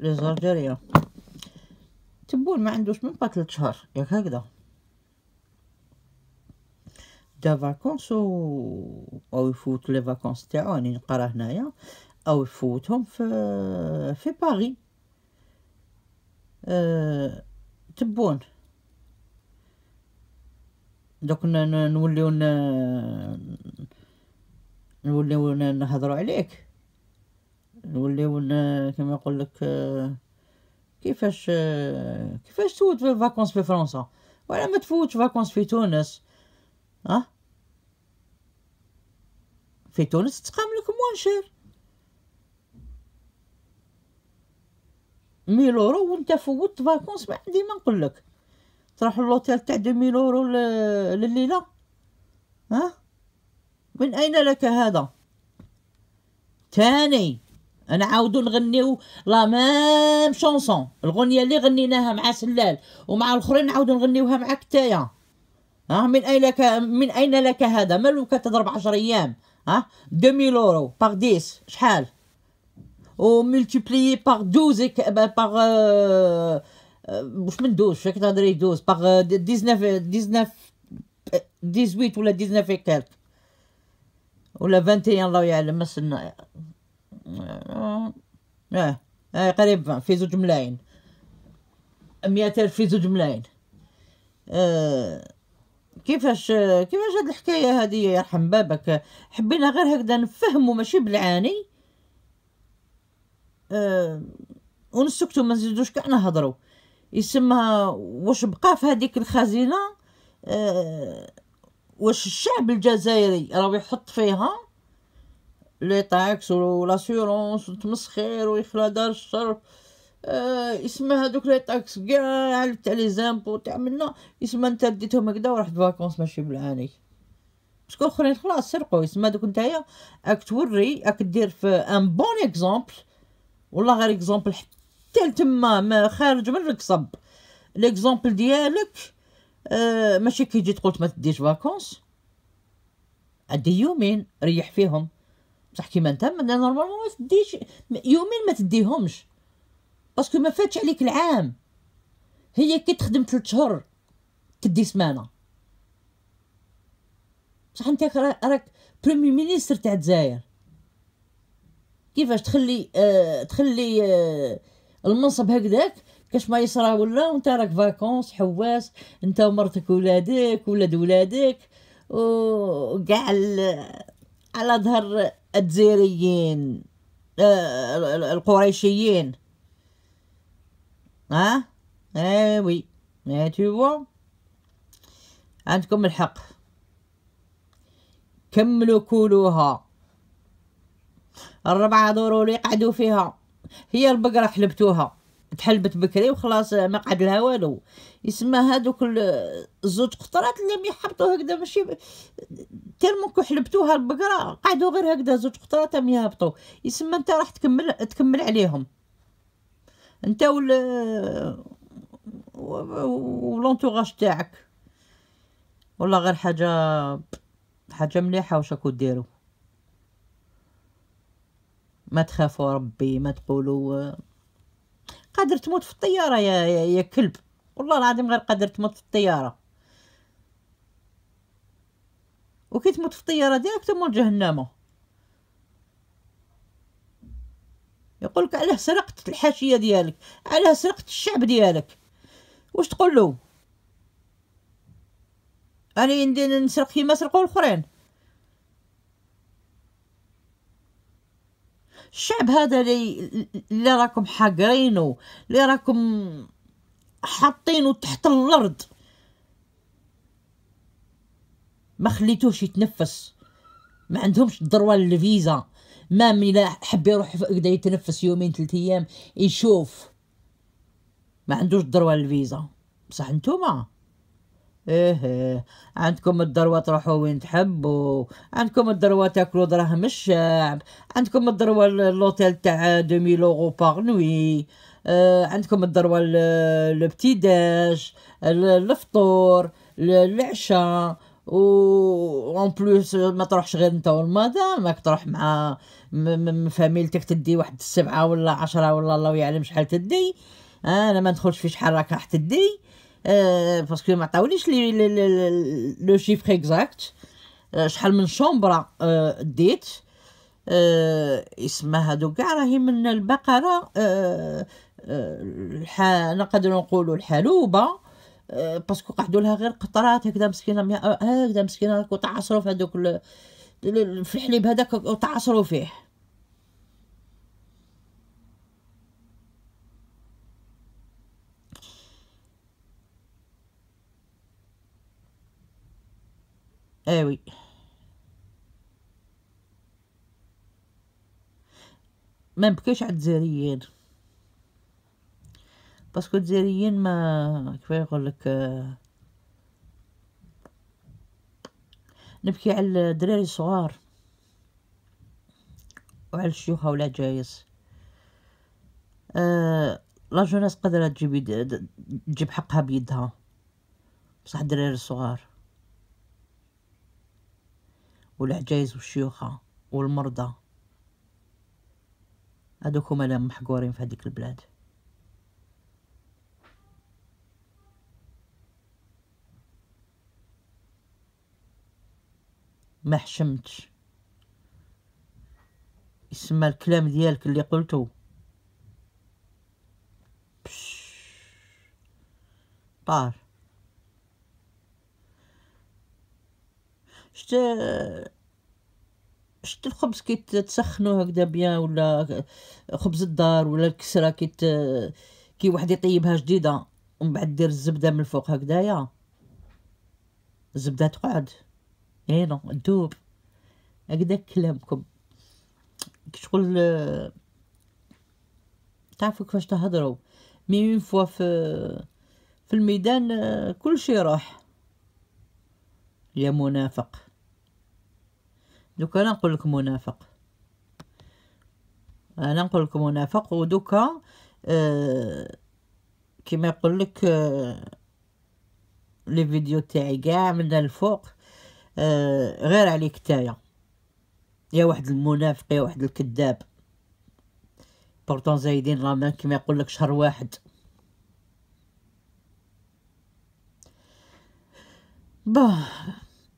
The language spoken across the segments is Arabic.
لي جاريه تبول ما عندوش من با 3 شهور ياك هكذا دا فاكونس و... او يفوت لي فاكونس تاعو راني نقرا هنايا او يفوتهم في في باري أه... تبون دوك نوليو نوليو نهضروا عليك نوليو كيما يقول لك كيفاش كيفاش تفوت في الفاكونس في فرنسا ولا ما تفوتش فاكونس في تونس ها في تونس تقام لك موان شير ميل اورو وانت فوت فاكونس ما عندي ما نقول لك تروح لوتيل تاع دو ميلورو لليله ها من اين لك هذا تاني نعاودو نغنيو لا ميم شونسون الغنيه اللي غنيناها مع سلال ومع الاخرين نعاودو نغنيوها معاك نتايا ها من اين لك من اين لك هذا مالو كتضرب 10 ايام ها 2000 يورو باغ 10 شحال و ملتيبليي باغ 12 باغ واش من 12 شكون تهضري 12 باغ 19 19 18 ولا 19 كالك ولا 21 الله يعلم ما سنا اه, آه قريب في زوج ملاين مية ألف في زوج ملاين آه كيفاش كيفاش هاد الحكايه هادي يرحم بابك حبينا غير هكذا نفهمو ماشي بالعاني أه ونسكتو ما نزيدوش كاع نهضرو يسمى واش بقى في هذيك الخزينه أه واش الشعب الجزائري راه يحط فيها لي و ولاسيورونس و ويخلى دار الشرف آه اسمها هذوك لي تاكس كاع تاع لي زامبو تاع منا اسمها انت ديتهم هكدا ورحت فاكونس ماشي بالعاني شكون الاخرين خلاص سرقوا اسمها دوك نتايا راك توري راك دير في ان بون اكزومبل والله غير اكزومبل حتى لتما ما خارج من الكصب ليكزومبل ديالك آه ماشي تجي تقول ما تديش فاكونس عدي يومين ريح فيهم بصح كيما انت نورمالمون ما تديش يومين ما تديهمش باسكو ما فاتش عليك العام هي كي تخدم ثلاث شهور تدي سمانه بصح انت راك بريمي مينيستر تاع الجزائر كيفاش تخلي آه تخلي آه المنصب هكذاك كاش ما يصرى ولا وانت راك فاكونس حواس انت ومرتك ولادك ولاد ولادك وكاع على ظهر الجزيريين آه، القريشيين ها اه وي تشوفوا عندكم الحق كملوا كولوها الربعة ضروري قعدوا فيها هي البقرة حلبتوها تحلبت بكري وخلاص ما قعد لها والو يسمى هذوك الزوج قطرات اللي ميحبطوا هكذا ماشي تيرمون كو حلبتوها البقره قعدوا غير هكذا زوج قطرات ما يهبطوا يسمى انت راح تكمل تكمل عليهم انت وال ولونتوراج تاعك والله غير حاجه حاجه مليحه واش راكو ديروا ما تخافوا ربي ما تقولوا قادر تموت في الطياره يا, يا, يا كلب والله العظيم غير قادر تموت في الطياره وكي تموت في الطياره ديالك تموت جهنمه يقولك علاه سرقت الحاشيه ديالك علاه سرقت الشعب ديالك واش تقول له انا ندير نسرق كيما سرقوا الاخرين الشعب هذا اللي اللي راكم حاقرينه اللي راكم حاطينه تحت الارض ما خليتوش يتنفس ما عندهمش الدروال الفيزا ما ملا حب يروح يقدر يتنفس يومين ثلاث ايام يشوف ما عندوش الدروال الفيزا بصح نتوما ايه ايه عندكم الدروة تروحوا وين تحبوا عندكم الدروة تاكلوا دراهم الشعب عندكم الدروة لوتيل تاع 2000 اورو باغ نوي آه عندكم الدروة لو بتي داش الفطور العشاء و اون بلوس ما تروحش غير انت والمدام راك تروح مع من فاميلتك تدي واحد السبعه ولا عشرة ولا الله يعلم شحال تدي انا ما ندخلش في شحال راك راح تدي باسكو ما عطاونيش لي لو شيفر اكزاكت شحال من شومبرا ديت اسمها هادو كاع راهي من البقره آه آه نقدروا نقولوا الحلوبه باسكو قعدوا لها غير قطرات هكذا مسكينه هكذا مسكينه وتعصروا في هذوك في الحليب هذاك وتعصروا فيه قوي ما نبكيش على الجزائريين باسكو الجزائريين ما كيف يقولك آه نبكي على الدراري الصغار وعلى الشيوخ ولا جايز آه، لا جوناس قدرت تجيب تجيب حقها بيدها بصح الدراري الصغار والعجايز والشيوخة والمرضى هذوك هما اللي محقورين في هذيك البلاد ما حشمتش يسمى الكلام ديالك اللي قلته طار شت شت الخبز كي تسخنو هكذا بيان ولا خبز الدار ولا الكسره كي كي واحد يطيبها جديده ومن بعد دير الزبده من الفوق هكذايا الزبده تقعد اي نو دوب هكذا كلامكم كي تقول تعرفوا كيفاش تهضروا مي اون فوا في في الميدان كل شي راح يا منافق دوكا انا نقول لكم منافق انا نقول لكم منافق ودوكا آه كيما يقول لك آه لي فيديو تاعي كاع من الفوق آه غير عليك تايا يا واحد المنافق يا واحد الكذاب بورتون زايدين رامان كيما يقول لك شهر واحد باه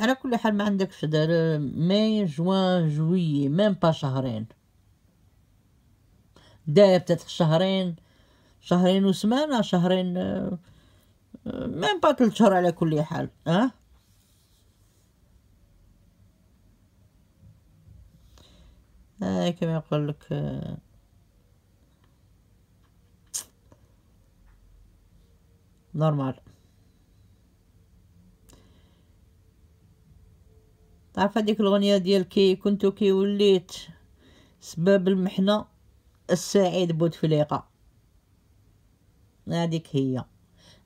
على كل حال ما عندكش دار آه، ماي جوان جويي ميم با شهرين داير تاتخ شهرين شهرين وسمانة شهرين آه، آه، ميم با تلت شهر على كل حال اه آه كما يقول لك نورمال عارفه هذيك الاغنيه ديال كي كنت كي وليت سباب المحنه السعيد بوتفليقه هذيك هي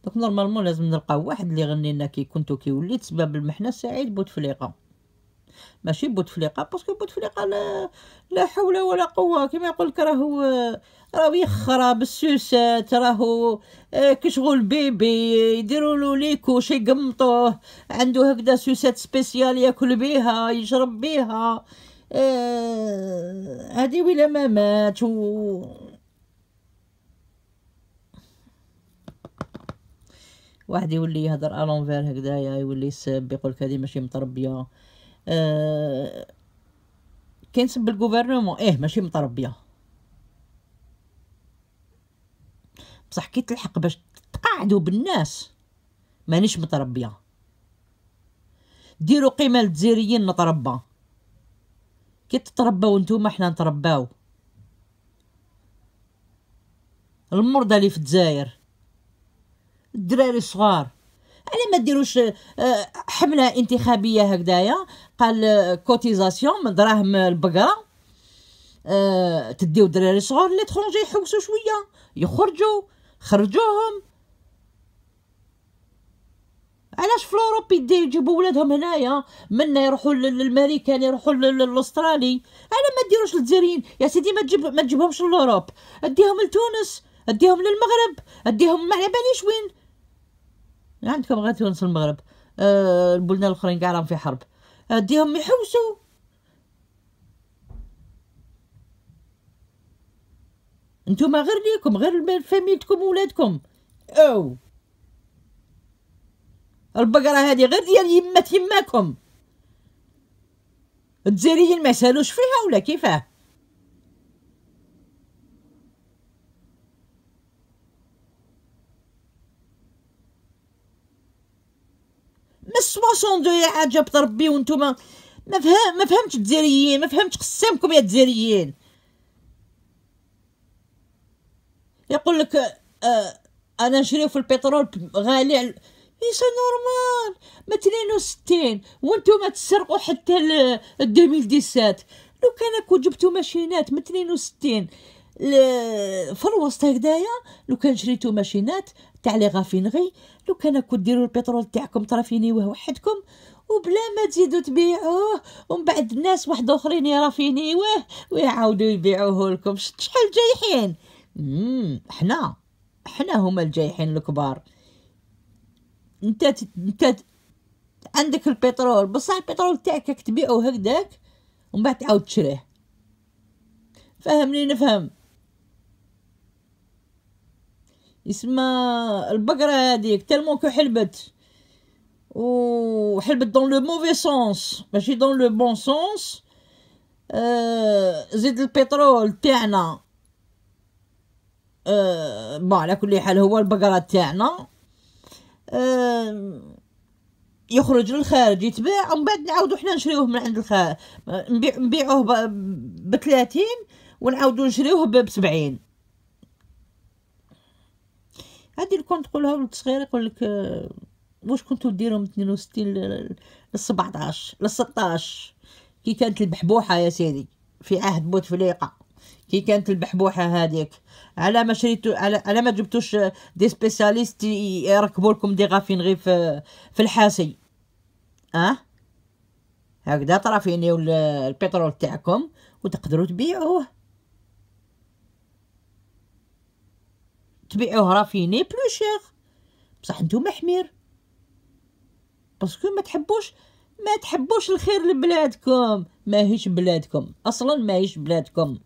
دونك نورمالمون لازم نلقاو واحد اللي غني لنا كي كنت كي وليت سباب المحنه السعيد بوتفليقه ماشي بوتفليقه باسكو بوتفليقه لا, لا حول ولا قوه كما يقول لك راهو راهو يخرى بالسوسات راهو آه، كشغل بيبي يديروا له ليكوش يقمطوه عنده هكذا سوسات سبيسيال ياكل بيها يشرب بيها آه، هادي ولا ما مات و واحد يولي يهضر الونفير هكذايا يولي يسب يقولك هادي ماشي متربيه آه كنسب ايه ماشي متربيه بصح كي تلحق باش تقعدوا بالناس مانيش متربيه ديروا قيمه للجزائريين نتربى كي تترباو نتوما حنا نترباو المرضى اللي في الجزائر الدراري الصغار على ما ديروش آه، حمله انتخابيه هكذايا قال آه، كوتيزاسيون من دراهم البقره آه، تديو دراري صغار ترونجي يحوسوا شويه يخرجوا خرجوهم علاش في اوروب يجيبوا ولادهم هنايا منا يروحوا للامريكان يروحوا للاسترالي على ما ديروش الجزائريين يا سيدي ما تجيب ما تجيبهمش لاوروب اديهم لتونس اديهم للمغرب اديهم ما على باليش وين عندكم غير تونس المغرب آه البلدان الاخرين كاع راهم في حرب اديهم آه، يحوسوا نتوما غير ليكم غير فاميلتكم وولادكم او البقره هذه غير ديال يمات يماكم الجزائريين ما سالوش فيها ولا كيفاه شونجو يا عجب ربي وانتوما ما فهم ما فهمتش الجزائريين ما فهمتش قسامكم يا الجزائريين يقول لك آه انا نشريو في البترول غالي اي سي نورمال ما 62 وانتوما تسرقوا حتى ل 2017 لو كان كون جبتو ماشينات من 62 في الوسط هكذايا لو كان شريتو ماشينات تاع لي غافينغي لو كان ديروا البترول تاعكم ترافينيوه وحدكم وبلا ما تزيدوا تبيعوه ومن بعد الناس واحد اخرين يرافينيوه ويعاودوا يبيعوه لكم شحال جايحين امم حنا حنا هما الجايحين الكبار انت انت عندك البترول بصح البترول تاعك تبيعوه هكذاك ومن بعد تعاود تشريه فهمني نفهم يسمى البقرة هذيك تلمون كو حلبت وحلبت دون لو موفي سونس ماشي دون لو بون سونس زيد البترول تاعنا آه، با على كل حال هو البقرة تاعنا آه، يخرج للخارج يتباع ومن بعد نعاودو حنا نشريوه من عند الخارج نبيعوه بثلاثين ونعاودو نشريوه بسبعين هادي لو تقولها تقولهم للصغير يقول لك آه، واش كنتو ديروا من 62 ل 17 ل 16 كي كانت البحبوحه يا سيدي في عهد بوتفليقه كي كانت البحبوحه هذيك على ما شريتو على, على ما جبتوش آه، دي سبيساليست يركبوا لكم دي غافين غير في, في الحاسي اه هكذا طرافيني آه، البترول تاعكم وتقدروا تبيعوه تبيعوه رافيني بلو شيغ بصح نتوما حمير باسكو ما تحبوش ما تحبوش الخير لبلادكم ماهيش بلادكم اصلا ماهيش بلادكم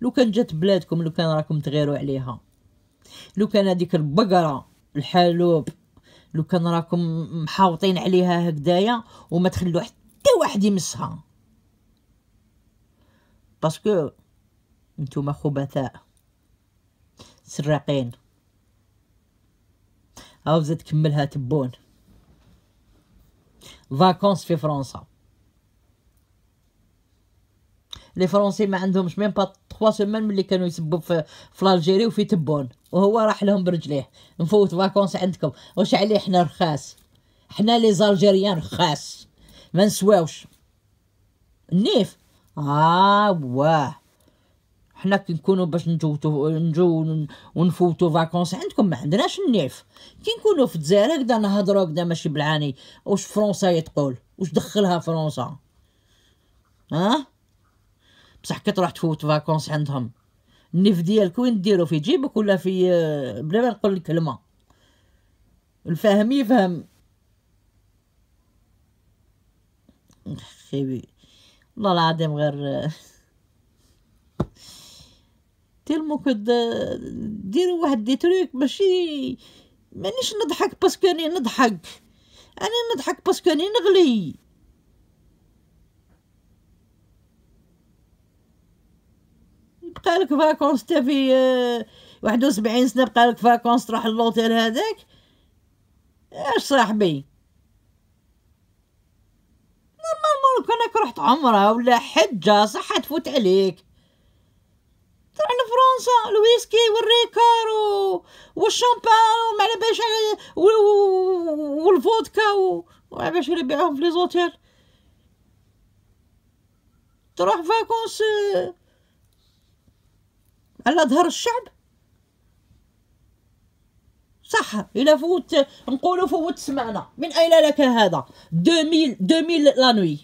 لو كان جات بلادكم لو كان راكم تغيروا عليها لو كان هذيك البقره الحالوب لو كان راكم محاوطين عليها هكدايا وما تخلو حتى واحد يمسها باسكو نتوما خبثاء سراقين زاد كملها تبون فاكونس في فرنسا لي فرونسي ما عندهمش ميم با 3 سيمين ملي كانوا يسبوا في فلالجيري وفي تبون وهو راح لهم برجليه نفوت فاكونس عندكم واش عليه حنا رخاص حنا لي زالجيريان رخاص ما نسواوش نيف اه واه حنا كي نكونوا باش نجوتو نجو ونفوتوا فاكونس عندكم ما عندناش النيف كي نكونوا في الجزائر هكذا نهضروا هكذا ماشي بالعاني واش فرنسا تقول واش دخلها فرنسا ها بصح كي تروح تفوت فاكونس عندهم النيف ديالك وين ديرو في جيبك ولا في آه، بلا ما نقول الكلمه الفاهم يفهم خيبي والله العظيم غير آه، تلمك ديروا واحد دي تريك ماشي مانيش نضحك باسكو راني نضحك انا نضحك باسكو راني نغلي يبقى لك فاكونس تا في آه، واحد وسبعين سنه بقى لك فاكونس تروح للوتيل هذاك اش صاحبي نورمالمون كونك رحت عمره ولا حجه صح تفوت عليك طلعنا فرنسا الويسكي والريكار و... والشامبان وما على باش على و... و... والفودكا و... وعلى بالش يبيعوهم في ليزوتيل تروح فاكونس آه، على ظهر الشعب صح الى فوت نقولوا فوت سمعنا من اين لك هذا 2000 2000 لانوي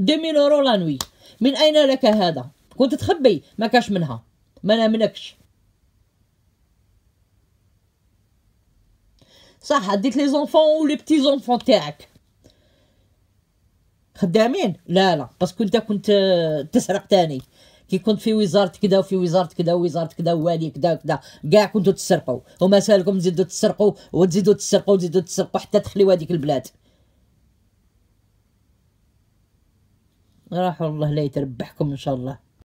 2000 اورو لانوي من اين لك هذا كنت تخبي ما كاش منها ما نامنكش صح اديت لي زونفون ولي بتي زونفون تاعك خدامين لا لا باسكو انت كنت آه، تسرق تاني كي كنت في وزاره كذا وفي وزاره كذا وزاره كذا والي كذا كدا كاع كنتو تسرقوا وما سالكم تزيدوا تسرقوا وتزيدوا تسرقوا وتزيدوا تسرقوا حتى تخليوا هذيك البلاد راح الله لا يتربحكم ان شاء الله